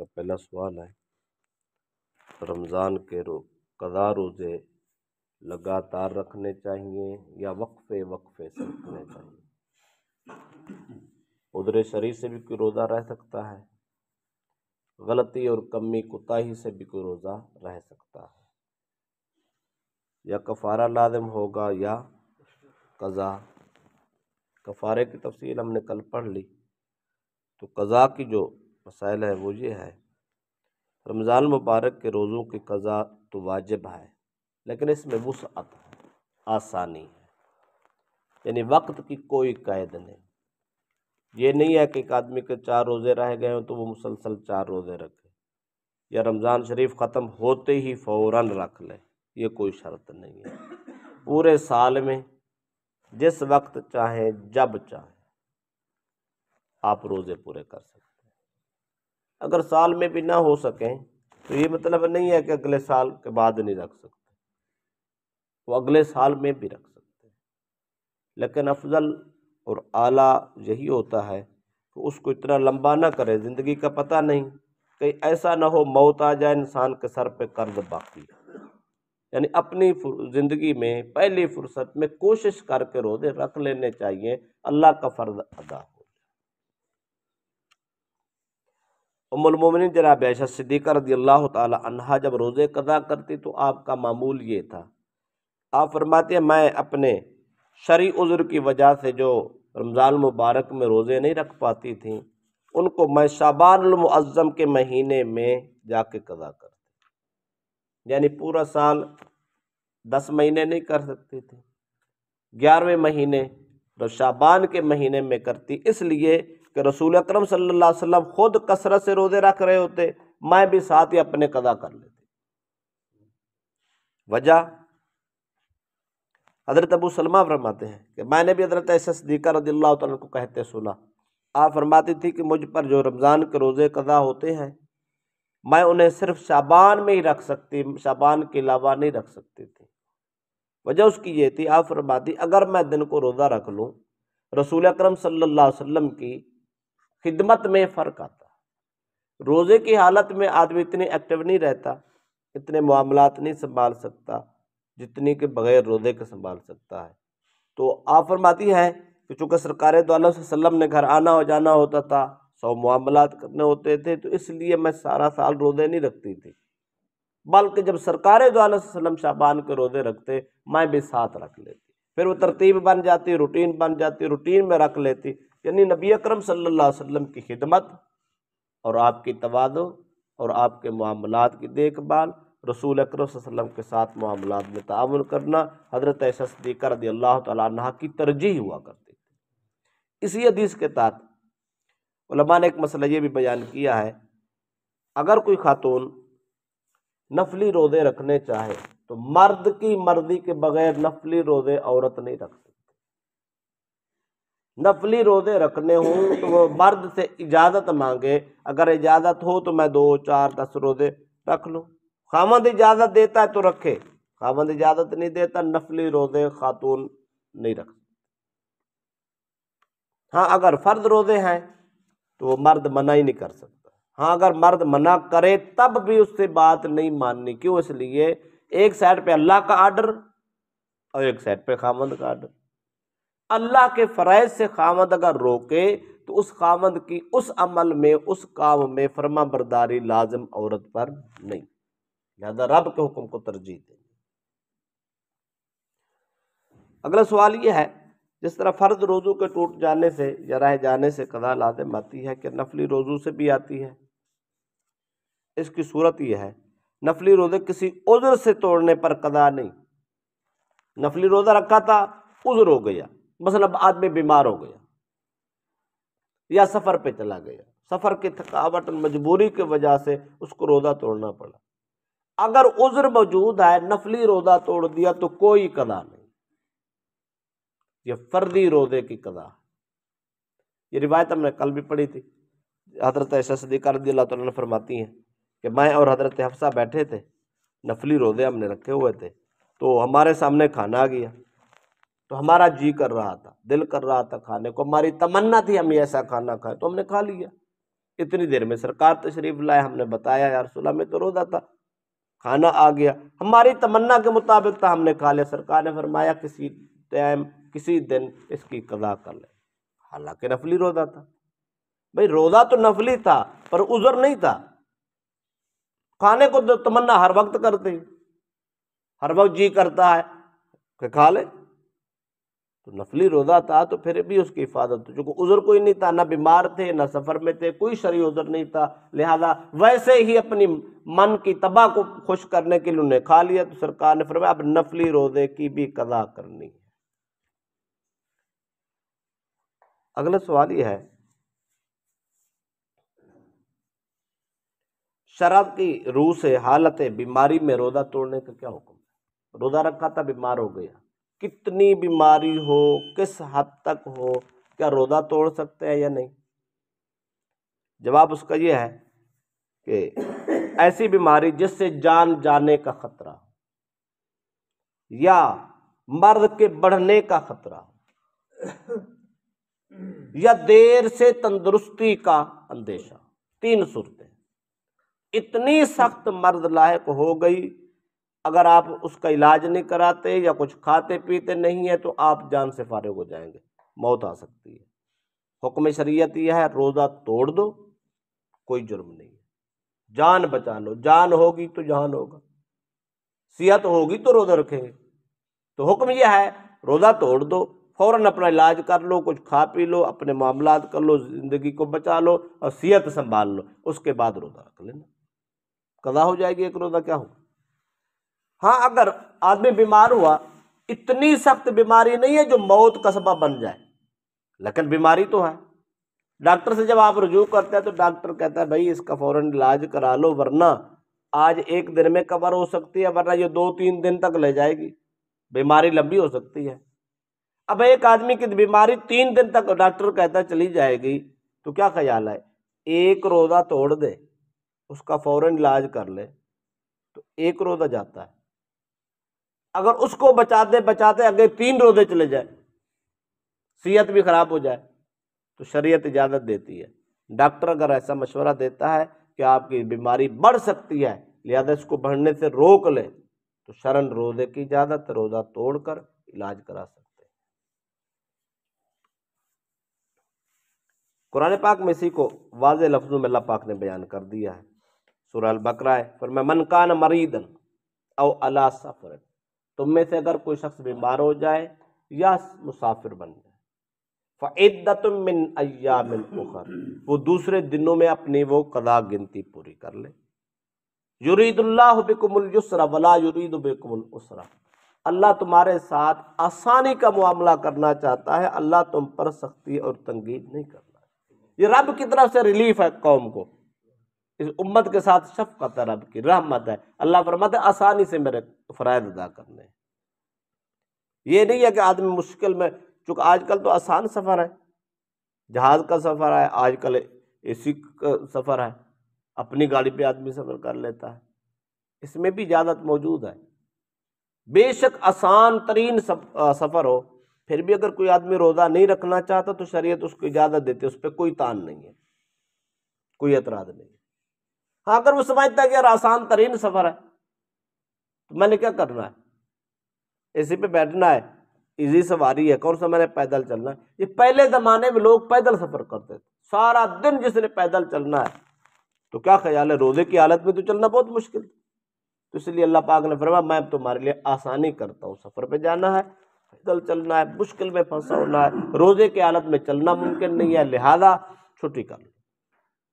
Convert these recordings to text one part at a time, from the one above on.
आपका पहला सवाल है रमज़ान के रो कदा रोज़े लगातार रखने चाहिए या वक्फ़े वक्फ़े से रखने चाहिए उधर शरीर से भी कोई रोज़ा रह सकता है गलती और कमी कोताही से भी कोई रोज़ा रह सकता है या कफ़ारा लाजम होगा या कज़ा कफ़ारे की तफसील हमने कल पढ़ ली तो कज़ा की जो मसाइल है वो ये है रमज़ान मुबारक के रोज़ों की कज़ा तो वाजिब है लेकिन इसमें वसअत है आसानी है यानी वक्त की कोई कैद नहीं ये नहीं है कि एक आदमी के चार रोज़े रह गए हों तो वो मुसलसल चार रोज़े रखे या रमज़ान शरीफ ख़त्म होते ही फ़ौर रख ले ये कोई शर्त नहीं है पूरे साल में जिस वक्त चाहें जब चाहें आप रोज़े पूरे कर सकते अगर साल में भी ना हो सकें तो ये मतलब नहीं है कि अगले साल के बाद नहीं रख सकते वो अगले साल में भी रख सकते हैं लेकिन अफजल और आला यही होता है कि उसको इतना लंबा ना करे ज़िंदगी का पता नहीं कहीं ऐसा ना हो मौत आ जाए इंसान के सर पे कर्ज बाकी यानी अपनी ज़िंदगी में पहली फुर्सत में कोशिश करके रोज़े रख लेने चाहिए अल्लाह का फ़र्ज अदा हो उमुलमिन जरा बैशा सिद्दीक़ा रदी अल्लाह तहा जब रोज़े कदा करती तो आपका मामूल ये था आप फरमाते हैं मैं अपने शरी उज़र की वजह से जो रमज़ान मुबारक में रोज़े नहीं रख पाती थी उनको मैं शाबानमज़म के महीने में जा के कदा करती यानी पूरा साल दस महीने नहीं कर सकती थी ग्यारहवें महीने तो शाबान के महीने में करती इसलिए कि रसूल अकरम सल्लल्लाहु अलैहि वसल्लम खुद कसरत से रोज़े रख रहे होते मैं भी साथ ही अपने कदा कर लेते वजह हज़रत अबू सलमा फरमाते हैं कि मैंने भी हज़रत ऐसा सदीक़ा रदी को कहते सुना आप फरमाती थी कि मुझ पर जो रमज़ान के रोज़े कदा होते हैं मैं उन्हें सिर्फ शाबान में ही रख सकती शाबान के अलावा नहीं रख सकती थी वजह उसकी ये थी आप फरमाती अगर मैं दिन को रोज़ा रख लूँ रसूल अक्रम सल्ला वसम की खिदमत में फ़र्क आता रोज़े की हालत में आदमी इतने एक्टिव नहीं रहता इतने मामला नहीं संभाल सकता जितनी के बगैर रोज़े के संभाल सकता है तो आप फरमाती हैं कि चूँकि सरकार तो ने घर आना और जाना होता था सौ मामला करने होते थे तो इसलिए मैं सारा साल रोज़े नहीं रखती थी बल्कि जब सरकार वसम शाबान के रोज़े रखते मैं भी साथ रख लेती फिर वो तरतीब बन जाती रूटीन बन जाती रूटीन में रख लेती यानी नबी अकरम सल्लल्लाहु अलैहि वसल्लम की खिदमत और आपकी तवादो और आपके मामलों की देखभाल रसूल अकरम वसल्लम के साथ मामला में ताउन करना हज़रत सदीक़ रदी अल्लाह तह की तरजीह हुआ करती थी इसी हदीस के तहत ने एक मसला ये भी बयान किया है अगर कोई खातून नफली रोज़े रखने चाहे तो मर्द की मर्जी के बगैर नफली रोज़े औरत नहीं रखती नफली रोज़े रखने हों तो वो मर्द से इजाज़त मांगे अगर इजाज़त हो तो मैं दो चार दस रोज़े रख लूँ खामद इजाज़त देता है तो रखे खामद इजाज़त नहीं देता नफली रोज़े खातून नहीं रख हाँ अगर फ़र्द रोज़े हैं तो वो मर्द मना ही नहीं कर सकता हाँ अगर मर्द मना करे तब भी उससे बात नहीं माननी क्यों इसलिए एक साइड पे अल्लाह का आर्डर और एक साइड पे खामद का आर्डर अल्लाह के फ़रज़ से खामद अगर रोके तो उस खामद की उस अमल में उस काम में फर्मा बरदारी लाजम औरत पर नहीं लिहाजा रब के हुक्म को तरजीह दें अगला सवाल यह है जिस तरह फ़र्ज रोज़ों के टूट जाने से या रह जाने से कदा लाजम आती है कि नफली रोज़ों से भी आती है इसकी सूरत यह है नफली रोज़े किसी उज़र से तोड़ने पर कदा नहीं नफली रोज़ा रखा था उज़र हो गया मतलब आदमी बीमार हो गया या सफ़र पे चला गया सफ़र की थकावट मजबूरी की वजह से उसको रोज़ा तोड़ना पड़ा अगर उज्र मौजूद है नफली रोज़ा तोड़ दिया तो कोई कदा नहीं ये फर्दी रोज़े की कदा ये रिवायत हमने कल भी पढ़ी थी हजरत अल्लाह ने फरमाती हैं कि मैं और हजरत हफ्सा बैठे थे नफली रोज़े हमने रखे हुए थे तो हमारे सामने खाना आ गया तो हमारा जी कर रहा था दिल कर रहा था खाने को हमारी तमन्ना थी हम ऐसा खाना खाएं तो हमने खा लिया इतनी देर में सरकार तशरीफ लाए हमने बताया यार सुलह में तो रोजा था खाना आ गया हमारी तमन्ना के मुताबिक था हमने खा लिया सरकार ने फरमाया किसी टाइम किसी दिन इसकी कदा कर ले हालांकि नफली रोज़ा था भाई रोज़ा तो नफली था पर उज़र नहीं था खाने को तो तमन्ना हर वक्त करते हर वक्त जी करता है कि खा ले तो नफली रोज़ा था तो फिर भी उसकी हिफाजत थी चूँकि उज़र कोई नहीं था ना बीमार थे ना सफ़र में थे कोई शरी उज़र नहीं था लिहाजा वैसे ही अपनी मन की तबाह को खुश करने के लिए उन्हें खा लिया तो सरकार ने फरमाया अब नफली रोज़े की भी कदा करनी अगला सवाल यह है शराब की रूह से हालत बीमारी में रोज़ा तोड़ने का क्या हुक्म है रोज़ा रखा था बीमार हो गया कितनी बीमारी हो किस हद तक हो क्या रोदा तोड़ सकते हैं या नहीं जवाब उसका यह है कि ऐसी बीमारी जिससे जान जाने का खतरा या मर्द के बढ़ने का खतरा या देर से तंदुरुस्ती का अंदेशा तीन सूरतें इतनी सख्त मर्द लायक हो गई अगर आप उसका इलाज नहीं कराते या कुछ खाते पीते नहीं है तो आप जान से फारग हो जाएंगे मौत आ सकती है हुक्म शरीयत यह है रोज़ा तोड़ दो कोई जुर्म नहीं है जान बचा लो जान होगी तो जान होगा सेहत होगी तो रोज़ा रखेंगे तो हुक्म यह है रोज़ा तोड़ दो फ़ौर अपना इलाज कर लो कुछ खा पी लो अपने मामला कर लो ज़िंदगी को बचा लो और सेहत संभाल लो उसके बाद रोज़ा रख लेना कदा हो जाएगी एक रोज़ा क्या होगा हाँ अगर आदमी बीमार हुआ इतनी सख्त बीमारी नहीं है जो मौत का सबब बन जाए लेकिन बीमारी तो है डॉक्टर से जब आप रजू करते हैं तो डॉक्टर कहता है भाई इसका फ़ौरन इलाज करा लो वरना आज एक दिन में कवर हो सकती है वरना ये दो तीन दिन तक ले जाएगी बीमारी लंबी हो सकती है अब एक आदमी की बीमारी तीन दिन तक डॉक्टर कहता है चली जाएगी तो क्या ख्याल है एक रोज़ा तोड़ दे उसका फ़ौरन इलाज कर ले तो एक रोज़ा जाता है अगर उसको बचाते बचाते अगर तीन रोजे चले जाए सीहत भी ख़राब हो जाए तो शरीयत इजाज़त देती है डॉक्टर अगर ऐसा मशवरा देता है कि आपकी बीमारी बढ़ सकती है लिहाजा इसको बढ़ने से रोक ले तो शरण रोज़े की इजाज़त रोज़ा तोड़कर इलाज करा सकते कुरान पाक में इसी को वाज लफ्ज़ों में अल्लाह पाक ने बयान कर दिया है सुरल बकरा है फिर मैं मनकान मरीदन और अला सफरत तुम में से अगर कोई शख्स बीमार हो जाए या मुसाफिर बन जाए फ़ैदतमिन अयामिन उखर वो दूसरे दिनों में अपनी वो कदा गिनती पूरी कर ले युरीदुल्लाबिकुमसरा वला युरीद बिकुमसरा अल्लाह तुम्हारे साथ आसानी का मामला करना चाहता है अल्लाह तुम पर सख्ती और तंगीद नहीं करना ये रब की तरफ से रिलीफ है कौम को इस उम्मत के साथ शफकत है रब की रहमत है अल्लाह फरमत है आसानी से मेरे फ़रद अदा करने ये नहीं है कि आदमी मुश्किल में चूँकि आजकल तो आसान सफ़र है जहाज़ का सफ़र है आजकल ए सी का सफ़र है अपनी गाड़ी पे आदमी सफ़र कर लेता है इसमें भी इजाज़त मौजूद है बेशक आसान तरीन सफ़र हो फिर भी अगर कोई आदमी रोज़ा नहीं रखना चाहता तो शरीयत उसको इजाज़त देती है उस पर कोई तान नहीं है कोई एतराज़ नहीं है हाँ अगर वो समझता कि यार आसान तरीन सफ़र है तो मैंने क्या करना है इसी पे बैठना है इजी सवारी है कौन सा मैंने पैदल चलना है ये पहले ज़माने में लोग पैदल सफ़र करते थे सारा दिन जिसने पैदल चलना है तो क्या ख्याल है रोज़े की हालत में तो चलना बहुत मुश्किल तो इसलिए अल्लाह पाक ने फरमाया मैं तुम्हारे लिए आसानी करता हूँ सफ़र पे जाना है पैदल चलना है मुश्किल में फंसा होना है रोज़े की हालत में चलना मुमकिन नहीं है लिहाजा छुट्टी कर लो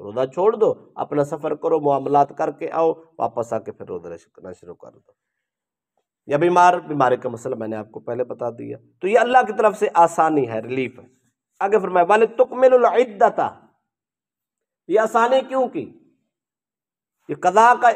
रोदा छोड़ दो अपना सफ़र करो मामलात करके आओ वापस आके फिर रोदा रखना शुरू कर दो या बीमार बीमारी का मसला मैंने आपको पहले बता दिया तो ये अल्लाह की तरफ से आसानी है रिलीफ है आगे फिर मैं वाले तुकमिलता ये आसानी क्यों की ये कदा का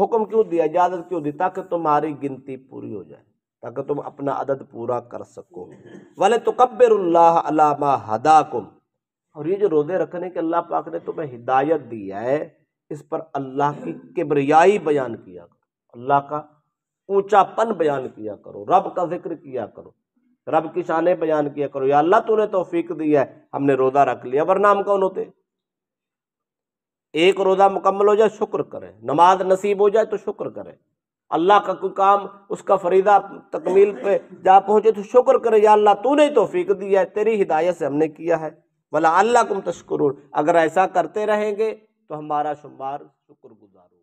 हुक्म क्यों दिया इजाज़त क्यों दी ताकि तुम्हारी गिनती पूरी हो जाए ताकि तुम अपना अदद पूरा कर सको वाले तो कब्बरल्ला हदा और ये जो रोज़े रखने के अल्लाह पाक ने तुम्हें हिदायत दी है इस पर अल्लाह की किबरियाई बयान किया करो अल्लाह का ऊंचापन बयान किया करो रब का जिक्र किया करो रब की शान बयान किया करो या अल्लाह तूने तोफीक दी है हमने रोज़ा रख लिया वरना हम कौन होते एक रोज़ा मुकम्मल हो जाए शुक्र करें नमाज नसीब हो जाए तो शुक्र करें अल्लाह का कोई काम उसका फरीदा तकमील पे जा पहुँचे तो शुक्र करें या अल्लाह तूने तोफीक दी है तेरी हिदायत से हमने किया है वला अल्लाह कुम तश्कुर अगर ऐसा करते रहेंगे तो हमारा शुमार शुक्रगुजार